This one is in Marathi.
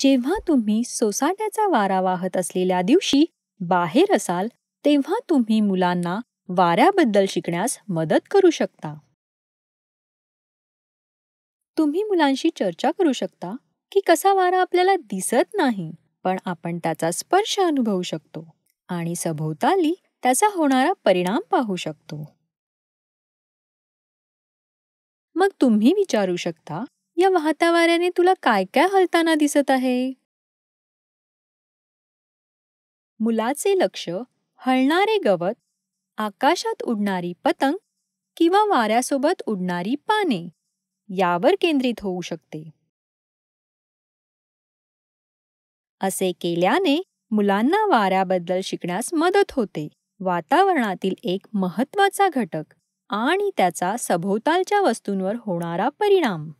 जेव्हा तुम्ही सोसाट्याचा वारा वाहत असलेल्या दिवशी बाहेर असाल तेव्हा तुम्ही मुलांना वाऱ्याबद्दल शिकण्यास मदत करू शकता तुम्ही मुलांशी चर्चा करू शकता की कसा वारा आपल्याला दिसत नाही पण आपण त्याचा स्पर्श अनुभवू शकतो आणि सभोवताली त्याचा होणारा परिणाम पाहू शकतो मग तुम्ही विचारू शकता या वाहत्या वाऱ्याने तुला काय काय हलताना दिसत आहे मुलाचे लक्ष हलणारे गवत आकाशात उडणारी पतंग किंवा वाऱ्यासोबत उडणारी पाने यावर केंद्रित होऊ शकते असे केल्याने मुलांना वाऱ्याबद्दल शिकण्यास मदत होते वातावरणातील एक महत्त्वाचा घटक आणि त्याचा सभोवतालच्या वस्तूंवर होणारा परिणाम